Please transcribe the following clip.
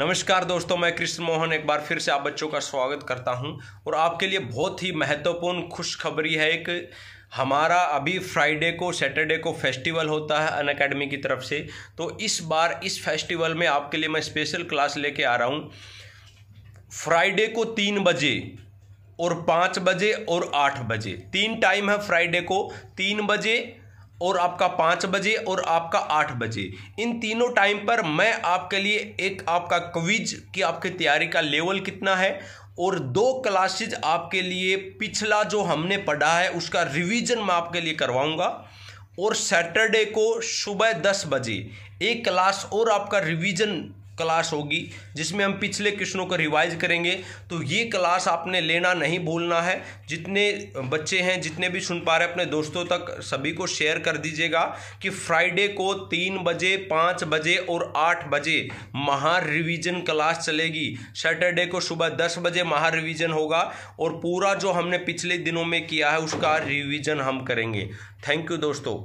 नमस्कार दोस्तों मैं कृष्ण मोहन एक बार फिर से आप बच्चों का स्वागत करता हूं और आपके लिए बहुत ही महत्वपूर्ण खुशखबरी है एक हमारा अभी फ्राइडे को सैटरडे को फेस्टिवल होता है अन अकेडमी की तरफ से तो इस बार इस फेस्टिवल में आपके लिए मैं स्पेशल क्लास लेके आ रहा हूँ फ्राइडे को तीन बजे और पाँच बजे और आठ बजे तीन टाइम है फ्राइडे को तीन बजे और आपका पाँच बजे और आपका आठ बजे इन तीनों टाइम पर मैं आपके लिए एक आपका क्विज की आपकी तैयारी का लेवल कितना है और दो क्लासेज आपके लिए पिछला जो हमने पढ़ा है उसका रिवीजन मैं आपके लिए करवाऊंगा और सैटरडे को सुबह दस बजे एक क्लास और आपका रिवीजन क्लास होगी जिसमें हम पिछले क्वेश्चनों को रिवाइज करेंगे तो ये क्लास आपने लेना नहीं भूलना है जितने बच्चे हैं जितने भी सुन पा रहे अपने दोस्तों तक सभी को शेयर कर दीजिएगा कि फ्राइडे को तीन बजे पाँच बजे और आठ बजे महा रिवीजन क्लास चलेगी सैटरडे को सुबह दस बजे महा रिवीजन होगा और पूरा जो हमने पिछले दिनों में किया है उसका रिविज़न हम करेंगे थैंक यू दोस्तों